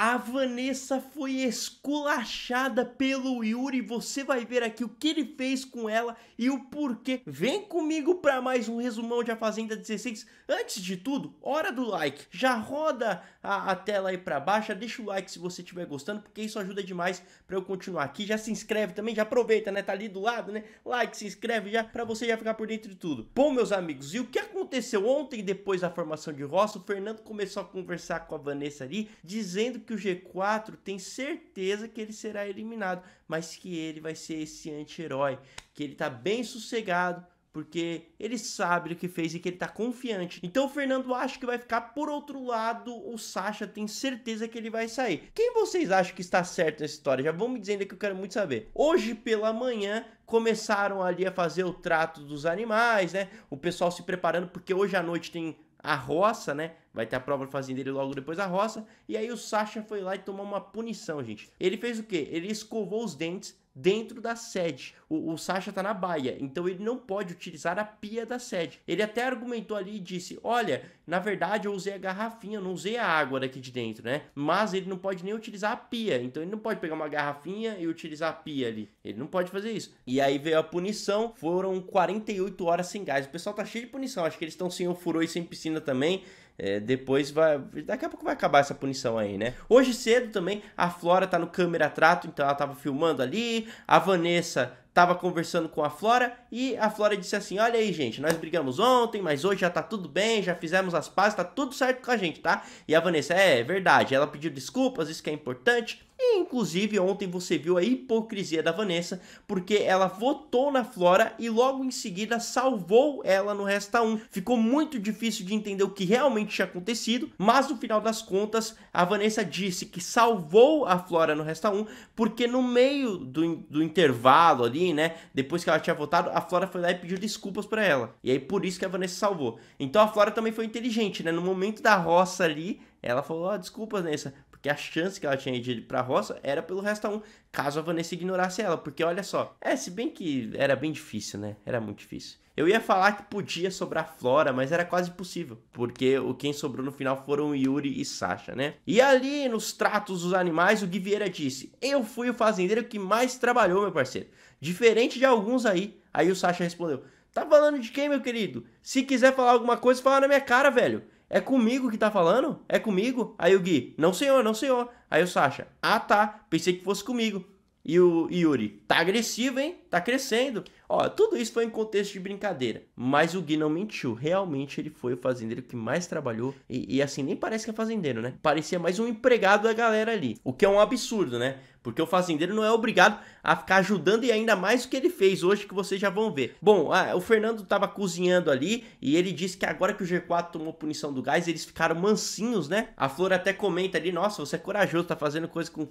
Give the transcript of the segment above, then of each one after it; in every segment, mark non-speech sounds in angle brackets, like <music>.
A Vanessa foi esculachada pelo Yuri. Você vai ver aqui o que ele fez com ela e o porquê. Vem comigo para mais um resumão de A Fazenda 16. Antes de tudo, hora do like. Já roda a, a tela aí para baixo. Deixa o like se você estiver gostando, porque isso ajuda demais para eu continuar aqui. Já se inscreve também, já aproveita, né? Tá ali do lado, né? Like, se inscreve já para você já ficar por dentro de tudo. Bom, meus amigos, e o que aconteceu ontem depois da formação de roça? O Fernando começou a conversar com a Vanessa ali, dizendo que o G4 tem certeza que ele será eliminado, mas que ele vai ser esse anti-herói, que ele tá bem sossegado, porque ele sabe o que fez e que ele tá confiante. Então o Fernando acha que vai ficar por outro lado, o Sasha tem certeza que ele vai sair. Quem vocês acham que está certo nessa história? Já vão me dizendo que eu quero muito saber. Hoje pela manhã começaram ali a fazer o trato dos animais, né? O pessoal se preparando porque hoje à noite tem a roça, né? Vai ter a prova do fazendeiro logo depois da roça. E aí o Sasha foi lá e tomou uma punição, gente. Ele fez o quê? Ele escovou os dentes dentro da sede. O, o Sasha tá na baia, então ele não pode utilizar a pia da sede. Ele até argumentou ali e disse: Olha, na verdade eu usei a garrafinha, não usei a água daqui de dentro, né? Mas ele não pode nem utilizar a pia, então ele não pode pegar uma garrafinha e utilizar a pia ali. Ele não pode fazer isso. E aí veio a punição, foram 48 horas sem gás. O pessoal tá cheio de punição, acho que eles estão sem o ofurô e sem piscina também. É, depois vai. Daqui a pouco vai acabar essa punição aí, né? Hoje cedo também, a Flora tá no câmera trato, então ela tava filmando ali. A Vanessa tava conversando com a Flora e a Flora disse assim: Olha aí, gente, nós brigamos ontem, mas hoje já tá tudo bem, já fizemos as pazes, tá tudo certo com a gente, tá? E a Vanessa, é, é verdade, ela pediu desculpas, isso que é importante inclusive ontem você viu a hipocrisia da Vanessa, porque ela votou na Flora e logo em seguida salvou ela no Resta 1. Ficou muito difícil de entender o que realmente tinha acontecido, mas no final das contas a Vanessa disse que salvou a Flora no Resta 1, porque no meio do, do intervalo ali, né, depois que ela tinha votado, a Flora foi lá e pediu desculpas para ela. E aí por isso que a Vanessa salvou. Então a Flora também foi inteligente, né? No momento da roça ali, ela falou: oh, desculpa, Vanessa, porque a chance que ela tinha de ir pra roça era pelo resto 1, caso a Vanessa ignorasse ela. Porque olha só, é, se bem que era bem difícil, né? Era muito difícil. Eu ia falar que podia sobrar Flora, mas era quase impossível, porque o quem sobrou no final foram Yuri e Sasha, né? E ali nos tratos dos animais, o Gui Vieira disse: "Eu fui o fazendeiro que mais trabalhou, meu parceiro. Diferente de alguns aí". Aí o Sasha respondeu: "Tá falando de quem, meu querido? Se quiser falar alguma coisa, fala na minha cara, velho". É comigo que tá falando? É comigo? Aí o Gui, não senhor, não senhor. Aí o Sasha, ah tá, pensei que fosse comigo. E o Yuri, tá agressivo, hein? Tá crescendo. Ó, tudo isso foi em contexto de brincadeira, mas o Gui não mentiu. Realmente ele foi o fazendeiro que mais trabalhou e, e assim, nem parece que é fazendeiro, né? Parecia mais um empregado da galera ali, o que é um absurdo, né? Porque o fazendeiro não é obrigado a ficar ajudando e ainda mais o que ele fez hoje, que vocês já vão ver. Bom, ah, o Fernando estava cozinhando ali e ele disse que agora que o G4 tomou punição do gás, eles ficaram mansinhos, né? A Flor até comenta ali: nossa, você é corajoso, tá fazendo coisa com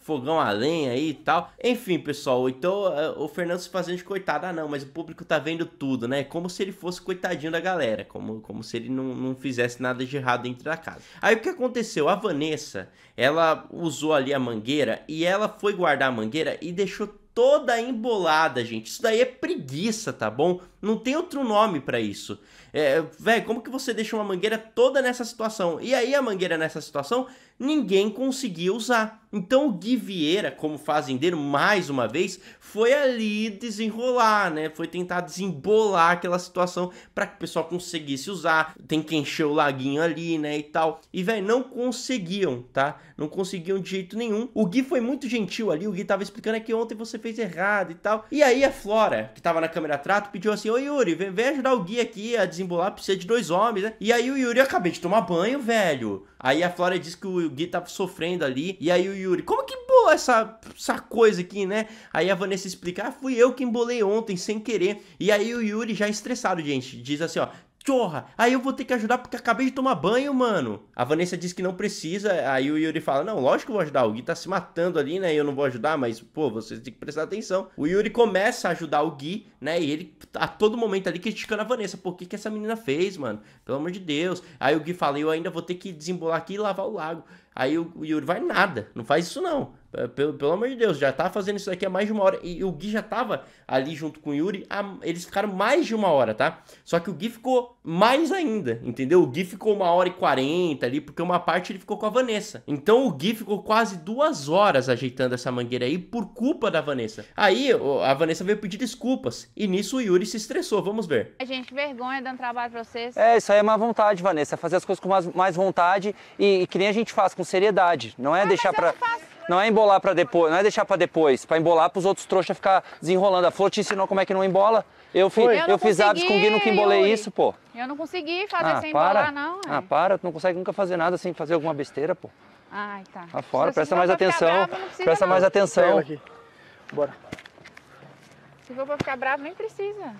fogão a lenha aí e tal. Enfim, pessoal, então ah, o Fernando se fazendo de coitado ah não, mas o público tá vendo tudo, né? Como se ele fosse coitadinho da galera, como, como se ele não, não fizesse nada de errado dentro da casa. Aí o que aconteceu? A Vanessa, ela usou ali a mangueira e ela foi guardar a mangueira e deixou toda embolada, gente. Isso daí é preguiça, tá bom? Não tem outro nome para isso. É, velho, como que você deixa uma mangueira toda nessa situação? E aí a mangueira nessa situação, ninguém conseguia usar. Então o Gui Vieira, como fazendeiro, mais uma vez, foi ali desenrolar, né? Foi tentar desembolar aquela situação para que o pessoal conseguisse usar. Tem que encher o laguinho ali, né? E tal. E, velho, não conseguiam, tá? Não conseguiam de jeito nenhum. O Gui foi muito gentil ali. O Gui tava explicando é que ontem você fez errado e tal. E aí a Flora, que tava na câmera trato, pediu assim: Ô Yuri, vem, vem ajudar o Gui aqui a desembolar, precisa de dois homens, né? E aí o Yuri, eu acabei de tomar banho, velho. Aí a Flora disse que o Gui tava sofrendo ali. E aí o Yuri. Como que boa essa, essa coisa aqui, né? Aí a Vanessa explica, ah, fui eu que embolei ontem, sem querer. E aí o Yuri já é estressado, gente, diz assim, ó, Chorra, aí eu vou ter que ajudar porque acabei de tomar banho, mano. A Vanessa diz que não precisa, aí o Yuri fala, não, lógico que eu vou ajudar, o Gui tá se matando ali, né, eu não vou ajudar, mas, pô, vocês têm que prestar atenção. O Yuri começa a ajudar o Gui, né, e ele tá a todo momento ali criticando a Vanessa, por que que essa menina fez, mano? Pelo amor de Deus. Aí o Gui fala, eu ainda vou ter que desembolar aqui e lavar o lago. Aí o Yuri vai, nada, não faz isso não. É, pelo, pelo amor de Deus, já tá fazendo isso aqui há mais de uma hora. E o Gui já tava ali junto com o Yuri. A, eles ficaram mais de uma hora, tá? Só que o Gui ficou mais ainda, entendeu? O Gui ficou uma hora e quarenta ali, porque uma parte ele ficou com a Vanessa. Então o Gui ficou quase duas horas ajeitando essa mangueira aí por culpa da Vanessa. Aí a Vanessa veio pedir desculpas. E nisso o Yuri se estressou. Vamos ver. A é, gente, vergonha dando trabalho pra vocês. É, isso aí é má vontade, Vanessa. É fazer as coisas com mais, mais vontade e, e que nem a gente faz, com seriedade. Não é ah, deixar mas pra. Eu não faço não é embolar para depois, não é deixar para depois, para embolar para os outros trouxas ficar desenrolando. A Flor te ensinou como é que não embola? Eu, fi, eu, eu fiz abs com o Guino que embolei isso, pô. Eu não consegui fazer ah, sem para. embolar, não. É. Ah, para, tu não consegue nunca fazer nada sem fazer alguma besteira, pô. Ai, tá. Lá tá fora, se presta mais atenção. Bravo, presta não. mais atenção. Bora. Se for pra ficar bravo, nem precisa.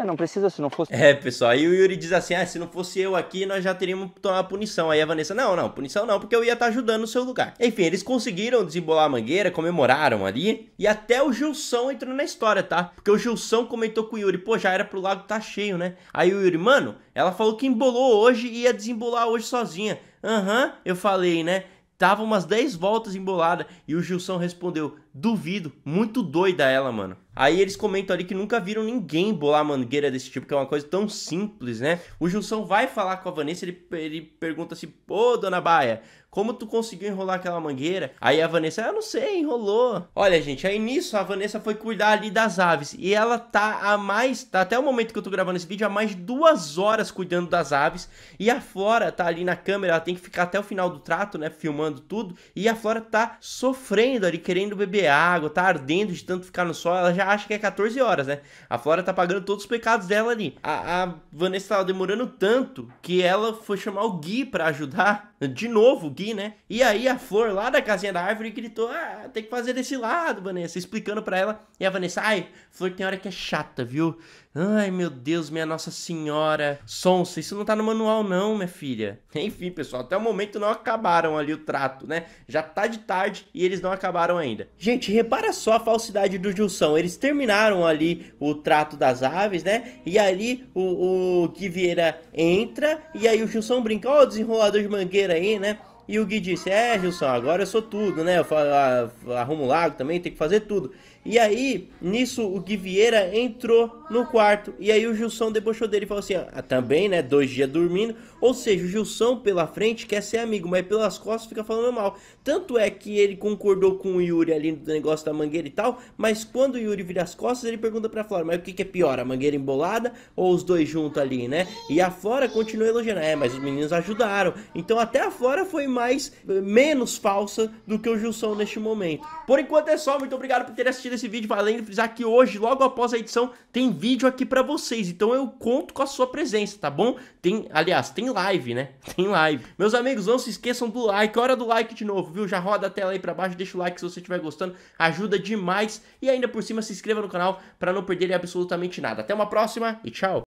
É, não precisa se não fosse. É, pessoal. Aí o Yuri diz assim: ah, se não fosse eu aqui, nós já teríamos tomado a punição. Aí a Vanessa: não, não, punição não, porque eu ia estar tá ajudando no seu lugar. Enfim, eles conseguiram desembolar a mangueira, comemoraram ali. E até o Gilson entrou na história, tá? Porque o Gilson comentou com o Yuri: pô, já era pro lago tá cheio, né? Aí o Yuri: mano, ela falou que embolou hoje e ia desembolar hoje sozinha. Aham, uhum, eu falei, né? Tava umas 10 voltas embolada. E o Gilson respondeu: duvido, muito doida ela, mano. Aí eles comentam ali que nunca viram ninguém bolar mangueira desse tipo, que é uma coisa tão simples, né? O Junção vai falar com a Vanessa, ele, ele pergunta assim: Ô, dona Baia, como tu conseguiu enrolar aquela mangueira? Aí a Vanessa, eu não sei, enrolou. Olha, gente, aí nisso a Vanessa foi cuidar ali das aves. E ela tá a mais, tá até o momento que eu tô gravando esse vídeo, há mais de duas horas cuidando das aves. E a Flora tá ali na câmera, ela tem que ficar até o final do trato, né? Filmando tudo. E a Flora tá sofrendo ali, querendo beber água, tá ardendo de tanto ficar no sol. Ela já acha que é 14 horas, né? A Flora tá pagando todos os pecados dela ali. A, a Vanessa tava demorando tanto que ela foi chamar o Gui para ajudar de novo o Gui, né? E aí a Flor lá da casinha da árvore gritou: Ah, tem que fazer desse lado, Vanessa. Explicando para ela. E a Vanessa, ai, Flor tem hora que é chata, viu? Ai, meu Deus, minha Nossa Senhora. Sonsa, isso não tá no manual, não, minha filha. <laughs> Enfim, pessoal, até o momento não acabaram ali o trato, né? Já tá de tarde e eles não acabaram ainda. Gente, repara só a falsidade do Gilson. Eles terminaram ali o trato das aves, né? E ali o, o Gui Vieira entra. E aí o Gilson brinca: Ó, oh, desenrolador de mangueira aí, né? E o Gui disse: É, Gilson, agora eu sou tudo, né? Eu falo, ah, arrumo lago também, tem que fazer tudo. E aí, nisso, o Gui Vieira entrou no quarto. E aí o Gilson debochou dele e falou assim: ah, ah, também, né? Dois dias dormindo. Ou seja, o Gilson pela frente quer ser amigo, mas pelas costas fica falando mal. Tanto é que ele concordou com o Yuri ali no negócio da mangueira e tal. Mas quando o Yuri vira as costas, ele pergunta pra Flora: mas o que, que é pior, a mangueira embolada ou os dois juntos ali, né? E a Flora continua elogiando: é, mas os meninos ajudaram. Então até a Flora foi mais eh, menos falsa do que o Gilson neste momento. Por enquanto é só. Muito obrigado por ter assistido esse vídeo valendo frisar que hoje, logo após a edição, tem vídeo aqui para vocês. Então eu conto com a sua presença, tá bom? Tem, aliás, tem live, né? <laughs> Tem live. Meus amigos, não se esqueçam do like. Hora do like de novo, viu? Já roda a tela aí para baixo, deixa o like se você estiver gostando. Ajuda demais. E ainda por cima, se inscreva no canal para não perder absolutamente nada. Até uma próxima e tchau!